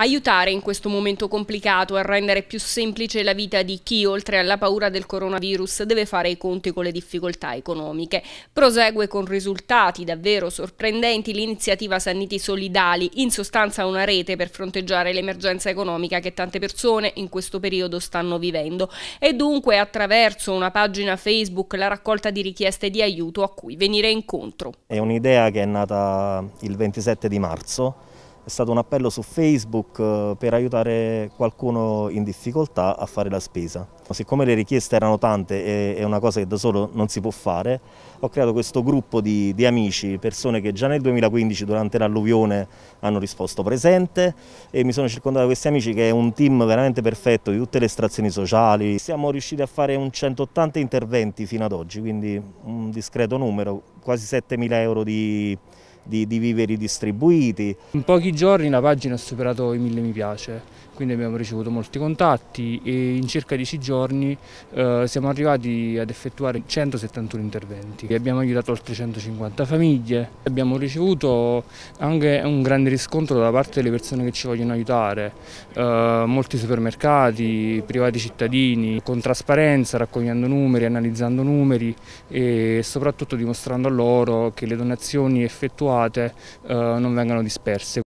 aiutare in questo momento complicato a rendere più semplice la vita di chi, oltre alla paura del coronavirus, deve fare i conti con le difficoltà economiche. Prosegue con risultati davvero sorprendenti l'iniziativa Sanniti Solidali, in sostanza una rete per fronteggiare l'emergenza economica che tante persone in questo periodo stanno vivendo e dunque attraverso una pagina Facebook la raccolta di richieste di aiuto a cui venire incontro. È un'idea che è nata il 27 di marzo è stato un appello su Facebook eh, per aiutare qualcuno in difficoltà a fare la spesa. Siccome le richieste erano tante e è una cosa che da solo non si può fare, ho creato questo gruppo di, di amici, persone che già nel 2015 durante l'alluvione hanno risposto presente e mi sono circondato da questi amici che è un team veramente perfetto di tutte le estrazioni sociali. Siamo riusciti a fare un 180 interventi fino ad oggi, quindi un discreto numero, quasi 7.000 euro di di, di viveri distribuiti. In pochi giorni la pagina ha superato i mille mi piace, quindi abbiamo ricevuto molti contatti e in circa dieci giorni eh, siamo arrivati ad effettuare 171 interventi. Abbiamo aiutato oltre 150 famiglie, abbiamo ricevuto anche un grande riscontro da parte delle persone che ci vogliono aiutare, eh, molti supermercati, privati cittadini, con trasparenza, raccogliendo numeri, analizzando numeri e soprattutto dimostrando a loro che le donazioni effettuate individuate, eh, non vengano disperse.